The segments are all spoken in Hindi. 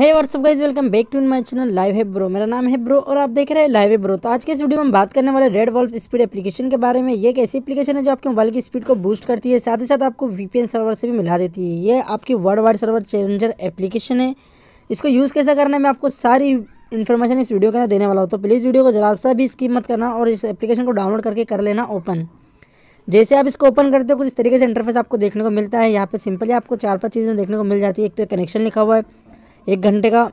है what's up guys welcome back to my channel live है ब्रो मेरा नाम है ब्रो और आप देख रहे हैं लाइव है ब्रो तो आज के इस वीडियो में हम बात करने वाले रेड वॉल्फ स्पीड एप्लीकेशन के बारे में ये एक ऐसी एप्लीकेशन है जो आपके मोबाइल की स्पीड को बूस्ट करती है साथ ही साथ आपको वीपीएन सर्वर से भी मिला देती है ये आपकी world wide server changer application है इसको यूज़ कैसे करना है मैं आपको सारी इन्फॉर्मेशन इस वीडियो के अंदर देने वाला हूँ तो प्लीज़ वीडियो को जरा सा भी इसकी मत करना और इस एप्लीकेशन को डाउनलोड करके कर लेना ओपन जैसे आप इसको ओपन करते हो कुछ इस तरीके से इंटरफेस आपको देखने को मिलता है यहाँ पर सिंपली आपको चार पाँच चीज़ें देखने को मिल जाती है एक तो कनेक्शन लिखा हुआ है एक घंटे का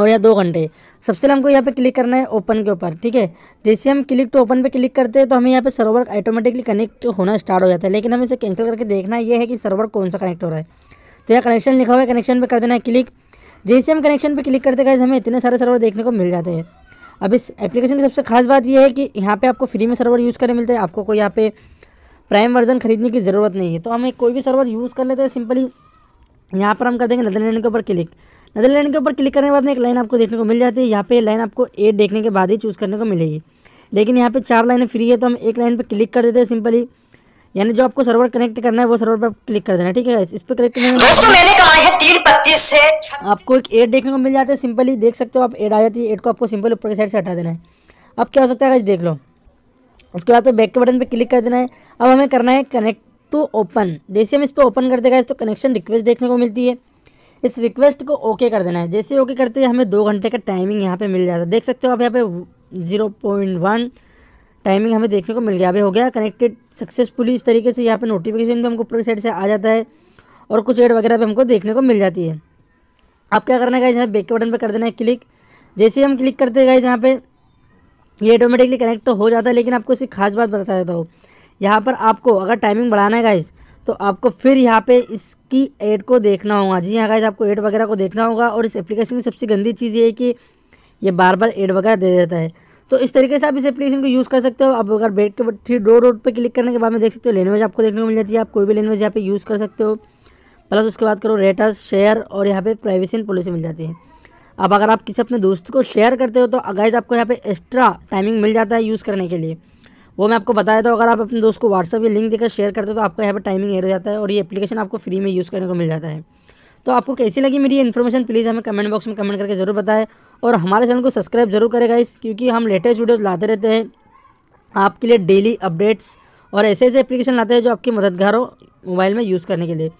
और या दो घंटे सबसे पहले हमको यहाँ पे क्लिक करना है ओपन के ऊपर ठीक है जैसे हम क्लिक टू ओपन पे क्लिक करते हैं तो हमें यहाँ पे सर्वर ऑटोमेटिकली कनेक्ट होना स्टार्ट हो जाता है लेकिन हमें इसे कैंसिल करके देखना ये है कि सर्वर कौन सा कनेक्ट हो रहा है तो यहाँ कनेक्शन लिखा हुआ है कनेक्शन पर कर देना है क्लिक जैसे हम कनेक्शन पर क्लिक करते गए हमें इतने सारे सर्वर देखने को मिल जाते हैं अब इस एप्लीकेशन की सबसे खास बात यह है कि यहाँ पर आपको फ्री में सर्वर यूज़ करने मिलते हैं आपको कोई यहाँ पे प्राइम वर्जन खरीदने की ज़रूरत नहीं है तो हमें कोई भी सर्वर यूज़ कर लेते हैं सिंपली यहाँ पर हम कर देंगे नदी लेने के ऊपर क्लिक नदी लेने के ऊपर क्लिक करने के बाद में एक लाइन आपको देखने को मिल जाती है यहाँ पे लाइन आपको एट देखने के बाद ही चूज़ करने को मिलेगी लेकिन यहाँ पे चार लाइन फ्री है तो हम एक लाइन पर क्लिक कर देते हैं सिंपली यानी जो आपको सर्वर कनेक्ट करना है वो सर्वर पर क्लिक कर देना ठीक है इस पर कनेक्ट करना है तीन पत्तीस से आपको एक एड देखने को मिल जाता है सिंपली देख सकते हो आप एड आ जाती है एड को आपको सिंपल ऊपर की साइड से हटा देना है अब क्या हो सकता है देख लो उसके बाद बैक तो के बटन पर क्लिक कर देना है अब हमें करना है कनेक्ट टू तो ओपन जैसे हम इस पर ओपन करते गए तो कनेक्शन रिक्वेस्ट देखने को मिलती है इस रिक्वेस्ट को ओके कर देना है जैसे ओके करते हैं हमें दो घंटे का टाइमिंग यहाँ पे मिल जाता है देख सकते हो आप यहाँ पे ज़ीरो पॉइंट वन टाइमिंग हमें देखने को मिल गया अभी हो गया कनेक्टेड सक्सेसफुली इस तरीके से यहाँ पे नोटिफिकेशन भी हमको पूरी साइड से आ जाता है और कुछ एड वगैरह भी हमको देखने को मिल जाती है आप क्या करना है यहाँ बेक के बटन पर कर देना है क्लिक जैसे हम क्लिक करते गए यहाँ पर ये ऑटोमेटिकली कनेक्ट तो हो जाता है लेकिन आपको इसकी खास बात बता देता हूँ यहाँ पर आपको अगर टाइमिंग बढ़ाना है गाइज तो आपको फिर यहाँ पे इसकी एड को देखना होगा जी हाँ गाइज आपको एड वगैरह को देखना होगा और इस एप्लीकेशन की सबसे गंदी चीज़ ये है कि ये बार बार एड वगैरह दे देता है तो इस तरीके से आप इस एप्लीकेशन को यूज़ कर सकते हो आप अगर बेड के थ्री डोर रोड पर क्लिक करने के बाद में देख सकते हो लैंग्वेज आपको देखने को मिल जाती है आप कोई भी लैंग्वेज यहाँ पर यूज़ कर सकते हो प्लस उसके बाद करो रेटर्स शेयर और यहाँ पे प्राइवेसी एंड पॉलिसी मिल जाती है अब अगर आप किसी अपने दोस्त को शेयर करते हो तो अगैज आपको यहाँ पे एक्स्ट्रा टाइमिंग मिल जाता है यूज़ करने के लिए वो मैं आपको बताया था अगर आप अपने दोस्त को व्हाट्सअप या लिंक देकर शेयर करते हो तो आपका यहाँ पर टाइमिंग एयर हो जाता है और ये एप्लीकेशन आपको फ्री में यूज़ करने को मिल जाता है तो आपको कैसी लगी मेरी इन्फॉर्मेशन प्लीज़ हमें कमेंट बॉक्स में कमेंट करके ज़रूर बताएं और हमारे चैनल को सब्सक्राइब जरूर करेगा इस क्योंकि हम लेटेस्ट वीडियोस लाते रहते हैं आपके लिए डेली अपडेट्स और ऐसे ऐसे एप्लीकेशन लाते हैं जो आपकी मददगार हो मोबाइल में यूज़ करने के लिए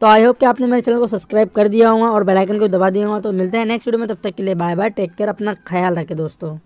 तो आई होप कि आपने मेरे चैनल को सब्सक्राइब कर दिया होगा और बेलाइकन को दबा दिया होगा तो मिलते हैं नेक्स्ट वीडियो में तब तक के लिए बाय बाय टेक केयर अपना ख्याल रखें दोस्तों